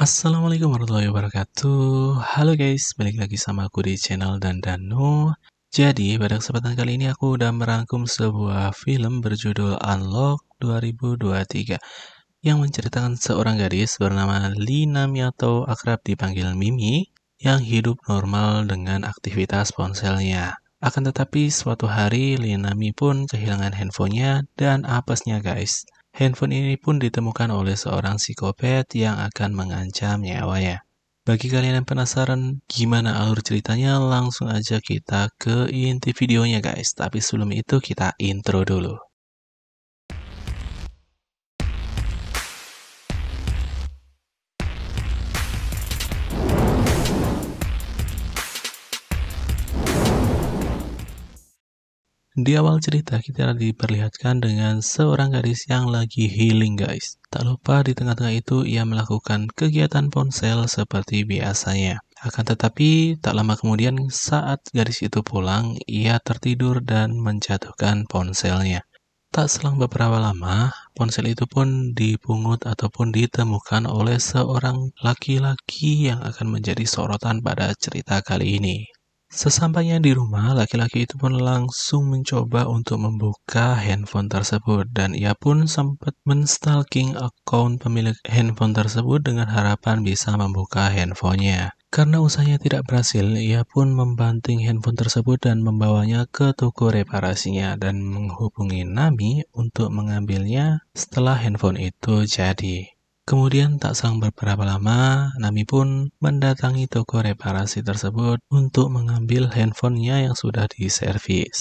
Assalamualaikum warahmatullahi wabarakatuh Halo guys, balik lagi sama aku di channel Dandano Jadi, pada kesempatan kali ini aku udah merangkum sebuah film berjudul Unlock 2023 Yang menceritakan seorang gadis bernama Lina Miyato akrab dipanggil Mimi Yang hidup normal dengan aktivitas ponselnya Akan tetapi suatu hari Lina Mi pun kehilangan handphonenya dan apesnya guys Handphone ini pun ditemukan oleh seorang psikopat yang akan mengancam nyawanya. Bagi kalian yang penasaran gimana alur ceritanya, langsung aja kita ke inti videonya guys. Tapi sebelum itu kita intro dulu. Di awal cerita kita diperlihatkan dengan seorang gadis yang lagi healing guys. Tak lupa di tengah-tengah itu ia melakukan kegiatan ponsel seperti biasanya. Akan tetapi tak lama kemudian saat gadis itu pulang ia tertidur dan menjatuhkan ponselnya. Tak selang beberapa lama, ponsel itu pun dipungut ataupun ditemukan oleh seorang laki-laki yang akan menjadi sorotan pada cerita kali ini. Sesampainya di rumah, laki-laki itu pun langsung mencoba untuk membuka handphone tersebut dan ia pun sempat menstalking akun pemilik handphone tersebut dengan harapan bisa membuka handphonenya. Karena usahanya tidak berhasil, ia pun membanting handphone tersebut dan membawanya ke toko reparasinya dan menghubungi Nami untuk mengambilnya setelah handphone itu jadi. Kemudian tak selang beberapa lama, Nami pun mendatangi toko reparasi tersebut untuk mengambil handphonenya yang sudah diservis.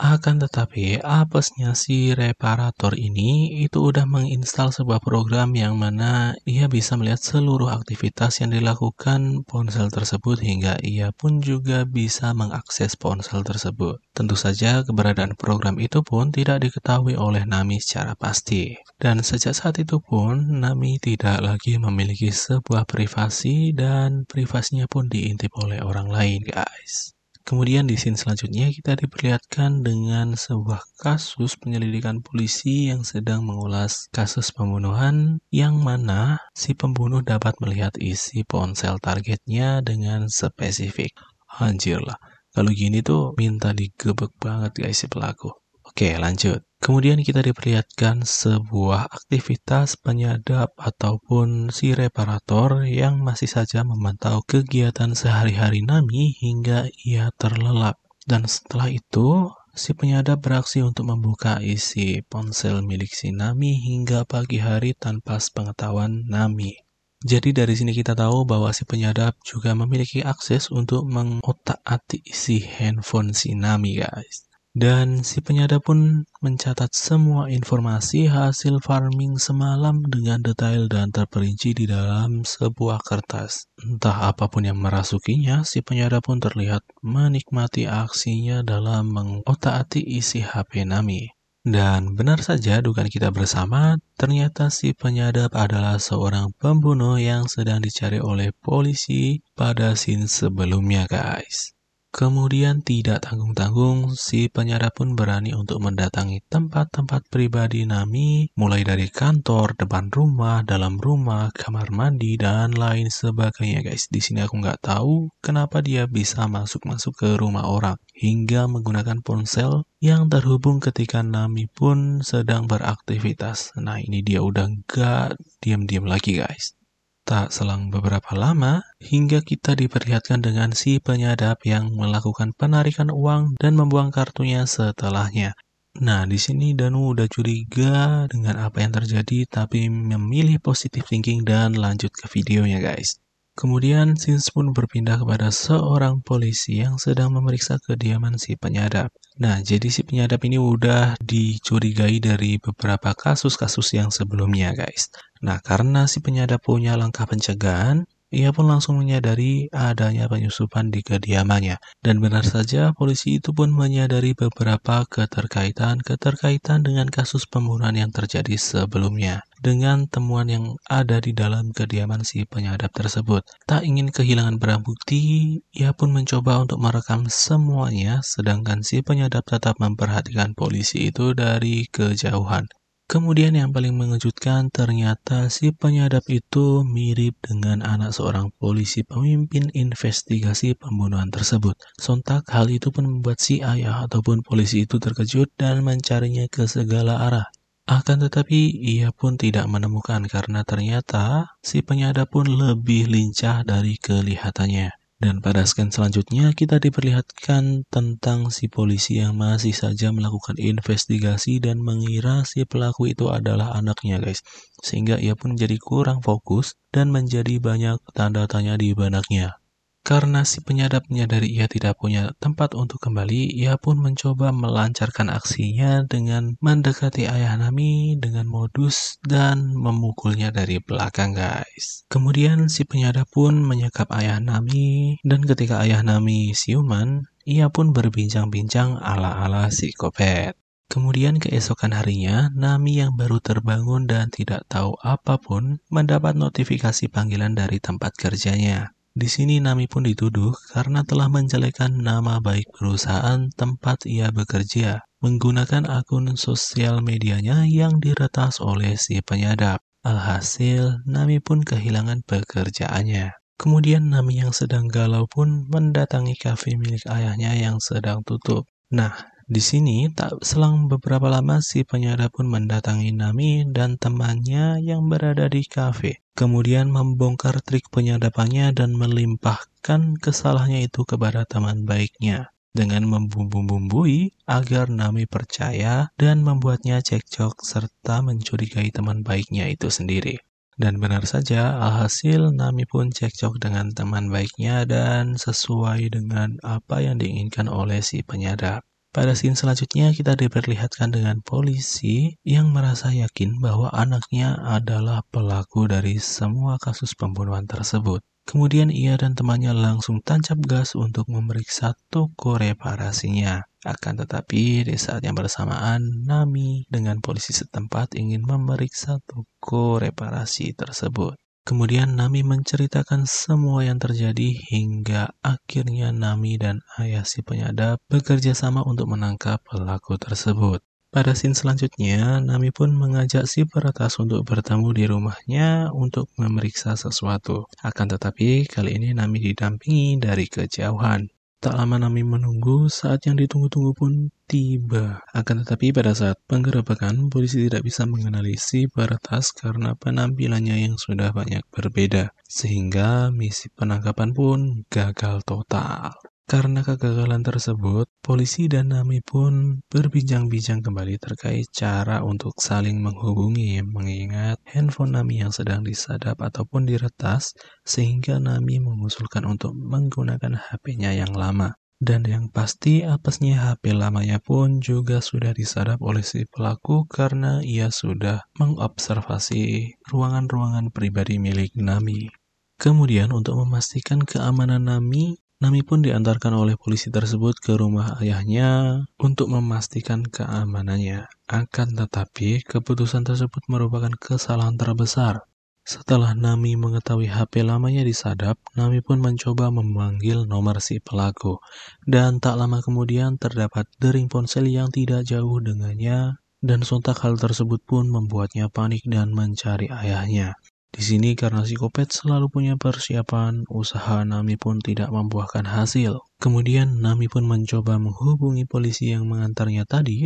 Akan tetapi, apesnya si reparator ini itu udah menginstal sebuah program yang mana ia bisa melihat seluruh aktivitas yang dilakukan ponsel tersebut hingga ia pun juga bisa mengakses ponsel tersebut. Tentu saja keberadaan program itu pun tidak diketahui oleh Nami secara pasti. Dan sejak saat itu pun Nami tidak lagi memiliki sebuah privasi dan privasinya pun diintip oleh orang lain guys. Kemudian di scene selanjutnya kita diperlihatkan dengan sebuah kasus penyelidikan polisi yang sedang mengulas kasus pembunuhan yang mana si pembunuh dapat melihat isi ponsel targetnya dengan spesifik. Anjir lah, kalau gini tuh minta digebek banget guys si pelaku. Oke lanjut. Kemudian kita diperlihatkan sebuah aktivitas penyadap ataupun si reparator yang masih saja memantau kegiatan sehari-hari Nami hingga ia terlelap. Dan setelah itu, si penyadap beraksi untuk membuka isi ponsel milik si Nami hingga pagi hari tanpa sepengetahuan Nami. Jadi dari sini kita tahu bahwa si penyadap juga memiliki akses untuk mengotak-atik isi handphone si Nami guys. Dan si penyadap pun mencatat semua informasi hasil farming semalam dengan detail dan terperinci di dalam sebuah kertas. Entah apapun yang merasukinya, si penyadap pun terlihat menikmati aksinya dalam mengotak-atik isi HP Nami. Dan benar saja dugaan kita bersama, ternyata si penyadap adalah seorang pembunuh yang sedang dicari oleh polisi pada scene sebelumnya guys. Kemudian tidak tanggung-tanggung, si penyadap pun berani untuk mendatangi tempat-tempat pribadi Nami, mulai dari kantor, depan rumah, dalam rumah, kamar mandi, dan lain sebagainya guys. Di sini aku nggak tahu kenapa dia bisa masuk-masuk ke rumah orang, hingga menggunakan ponsel yang terhubung ketika Nami pun sedang beraktivitas. Nah ini dia udah nggak diam-diam lagi guys. Tak selang beberapa lama, hingga kita diperlihatkan dengan si penyadap yang melakukan penarikan uang dan membuang kartunya setelahnya. Nah, di sini Danu udah curiga dengan apa yang terjadi, tapi memilih positive thinking dan lanjut ke videonya, guys. Kemudian Sins pun berpindah kepada seorang polisi yang sedang memeriksa kediaman si penyadap. Nah, jadi si penyadap ini udah dicurigai dari beberapa kasus-kasus yang sebelumnya, guys. Nah, karena si penyadap punya langkah pencegahan, ia pun langsung menyadari adanya penyusupan di kediamannya. Dan benar saja, polisi itu pun menyadari beberapa keterkaitan-keterkaitan dengan kasus pembunuhan yang terjadi sebelumnya dengan temuan yang ada di dalam kediaman si penyadap tersebut. Tak ingin kehilangan barang bukti, ia pun mencoba untuk merekam semuanya, sedangkan si penyadap tetap memperhatikan polisi itu dari kejauhan. Kemudian yang paling mengejutkan ternyata si penyadap itu mirip dengan anak seorang polisi pemimpin investigasi pembunuhan tersebut. Sontak hal itu pun membuat si ayah ataupun polisi itu terkejut dan mencarinya ke segala arah. Akan tetapi ia pun tidak menemukan karena ternyata si penyadap pun lebih lincah dari kelihatannya. Dan pada scan selanjutnya kita diperlihatkan tentang si polisi yang masih saja melakukan investigasi dan mengira si pelaku itu adalah anaknya guys. Sehingga ia pun menjadi kurang fokus dan menjadi banyak tanda tanya di benaknya. Karena si penyadap menyadari ia tidak punya tempat untuk kembali, ia pun mencoba melancarkan aksinya dengan mendekati ayah Nami dengan modus dan memukulnya dari belakang guys. Kemudian si penyadap pun menyekap ayah Nami dan ketika ayah Nami siuman, ia pun berbincang-bincang ala-ala si psikopat. Kemudian keesokan harinya, Nami yang baru terbangun dan tidak tahu apapun mendapat notifikasi panggilan dari tempat kerjanya. Di sini Nami pun dituduh karena telah menjelekkan nama baik perusahaan tempat ia bekerja menggunakan akun sosial medianya yang diretas oleh si penyadap. Alhasil, Nami pun kehilangan pekerjaannya. Kemudian Nami yang sedang galau pun mendatangi kafe milik ayahnya yang sedang tutup. Nah, di sini tak selang beberapa lama si penyadap pun mendatangi Nami dan temannya yang berada di kafe kemudian membongkar trik penyadapannya dan melimpahkan kesalahannya itu kepada teman baiknya dengan membumbu-bumbui agar Nami percaya dan membuatnya cekcok serta mencurigai teman baiknya itu sendiri. Dan benar saja, alhasil Nami pun cekcok dengan teman baiknya dan sesuai dengan apa yang diinginkan oleh si penyadap. Pada scene selanjutnya kita diperlihatkan dengan polisi yang merasa yakin bahwa anaknya adalah pelaku dari semua kasus pembunuhan tersebut. Kemudian ia dan temannya langsung tancap gas untuk memeriksa toko reparasinya. Akan tetapi di saat yang bersamaan Nami dengan polisi setempat ingin memeriksa toko reparasi tersebut. Kemudian Nami menceritakan semua yang terjadi hingga akhirnya Nami dan ayah si penyadap bekerja sama untuk menangkap pelaku tersebut. Pada scene selanjutnya, Nami pun mengajak si peretas untuk bertemu di rumahnya untuk memeriksa sesuatu. Akan tetapi, kali ini Nami didampingi dari kejauhan. Tak lama Nami menunggu, saat yang ditunggu-tunggu pun tiba. Akan tetapi pada saat penggerebekan, polisi tidak bisa mengenali si Baratas karena penampilannya yang sudah banyak berbeda. Sehingga misi penangkapan pun gagal total. Karena kegagalan tersebut, polisi dan Nami pun berbincang-bincang kembali terkait cara untuk saling menghubungi mengingat handphone Nami yang sedang disadap ataupun diretas sehingga Nami mengusulkan untuk menggunakan HP-nya yang lama. Dan yang pasti apesnya HP lamanya pun juga sudah disadap oleh si pelaku karena ia sudah mengobservasi ruangan-ruangan pribadi milik Nami. Kemudian untuk memastikan keamanan Nami, Nami pun diantarkan oleh polisi tersebut ke rumah ayahnya untuk memastikan keamanannya. Akan tetapi, keputusan tersebut merupakan kesalahan terbesar. Setelah Nami mengetahui HP lamanya disadap, Nami pun mencoba memanggil nomor si pelaku. Dan tak lama kemudian terdapat dering ponsel yang tidak jauh dengannya dan sontak hal tersebut pun membuatnya panik dan mencari ayahnya. Di sini karena psikopat selalu punya persiapan, usaha Nami pun tidak membuahkan hasil. Kemudian Nami pun mencoba menghubungi polisi yang mengantarnya tadi,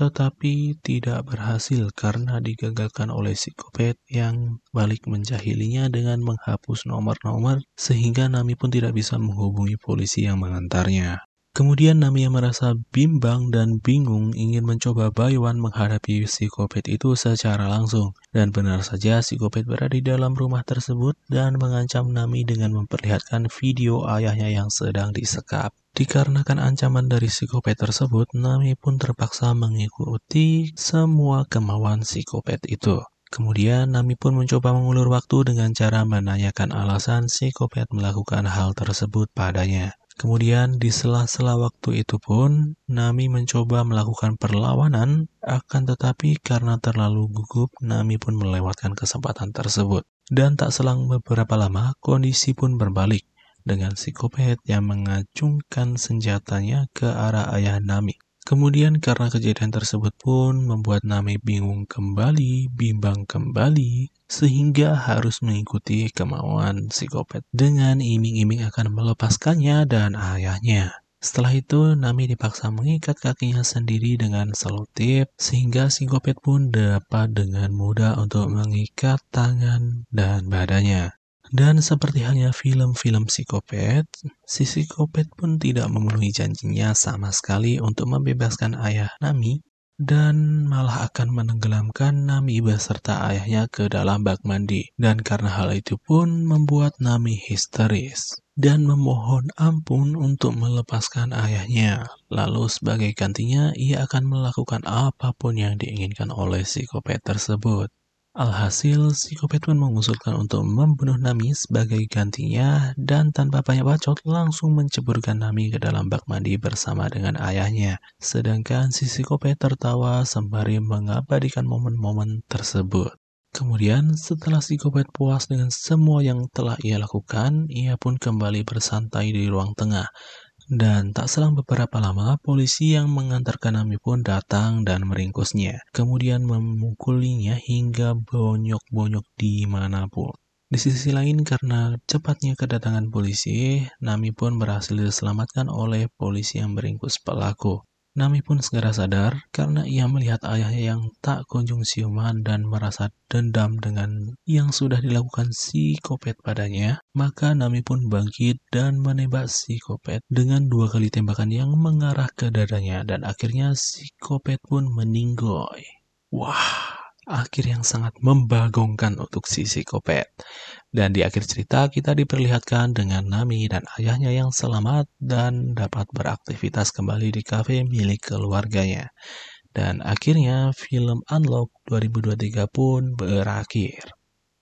tetapi tidak berhasil karena digagalkan oleh psikopat yang balik menjahilinya dengan menghapus nomor-nomor sehingga Nami pun tidak bisa menghubungi polisi yang mengantarnya. Kemudian Nami yang merasa bimbang dan bingung ingin mencoba Bayuan menghadapi psikopat itu secara langsung. Dan benar saja psikopat berada di dalam rumah tersebut dan mengancam Nami dengan memperlihatkan video ayahnya yang sedang disekap. Dikarenakan ancaman dari psikopat tersebut, Nami pun terpaksa mengikuti semua kemauan psikopat itu. Kemudian Nami pun mencoba mengulur waktu dengan cara menanyakan alasan psikopat melakukan hal tersebut padanya. Kemudian di sela-sela waktu itu pun, Nami mencoba melakukan perlawanan, akan tetapi karena terlalu gugup, Nami pun melewatkan kesempatan tersebut. Dan tak selang beberapa lama, kondisi pun berbalik dengan psikopat yang mengacungkan senjatanya ke arah ayah Nami. Kemudian karena kejadian tersebut pun membuat Nami bingung kembali, bimbang kembali, sehingga harus mengikuti kemauan psikopat dengan iming-iming akan melepaskannya dan ayahnya. Setelah itu, Nami dipaksa mengikat kakinya sendiri dengan selotip, sehingga psikopat pun dapat dengan mudah untuk mengikat tangan dan badannya. Dan seperti halnya film-film psikopat, si psikopat pun tidak memenuhi janjinya sama sekali untuk membebaskan ayah Nami dan malah akan menenggelamkan Nami beserta ayahnya ke dalam bak mandi. Dan karena hal itu pun membuat Nami histeris dan memohon ampun untuk melepaskan ayahnya. Lalu sebagai gantinya ia akan melakukan apapun yang diinginkan oleh psikopat tersebut. Alhasil, si pun mengusulkan untuk membunuh Nami sebagai gantinya dan tanpa banyak bacot langsung menceburkan Nami ke dalam bak mandi bersama dengan ayahnya. Sedangkan si Psikopat tertawa sembari mengabadikan momen-momen tersebut. Kemudian, setelah si Kopet puas dengan semua yang telah ia lakukan, ia pun kembali bersantai di ruang tengah. Dan tak selang beberapa lama, polisi yang mengantarkan Nami pun datang dan meringkusnya, kemudian memukulinya hingga bonyok-bonyok di pun. Di sisi lain, karena cepatnya kedatangan polisi, Nami pun berhasil diselamatkan oleh polisi yang meringkus pelaku. Nami pun segera sadar karena ia melihat ayahnya yang tak kunjung siuman dan merasa dendam dengan yang sudah dilakukan si Kopet padanya. Maka Nami pun bangkit dan menembak si Kopet dengan dua kali tembakan yang mengarah ke dadanya dan akhirnya si Kopet pun meninggoy. Wah, akhir yang sangat membagongkan untuk si Kopet. Dan di akhir cerita kita diperlihatkan dengan Nami dan ayahnya yang selamat dan dapat beraktivitas kembali di kafe milik keluarganya. Dan akhirnya film Unlock 2023 pun berakhir.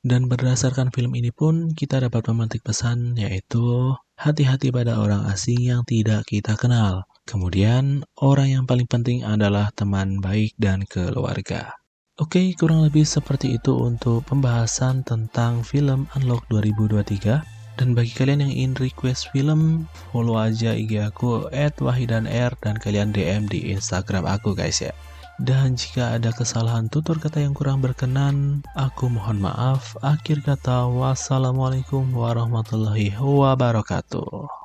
Dan berdasarkan film ini pun kita dapat memetik pesan yaitu hati-hati pada orang asing yang tidak kita kenal. Kemudian, orang yang paling penting adalah teman baik dan keluarga. Oke, okay, kurang lebih seperti itu untuk pembahasan tentang film Unlock 2023. Dan bagi kalian yang ingin request film, follow aja IG aku @wahidanr dan kalian DM di Instagram aku guys ya. Dan jika ada kesalahan tutur kata yang kurang berkenan, aku mohon maaf. Akhir kata, wassalamualaikum warahmatullahi wabarakatuh.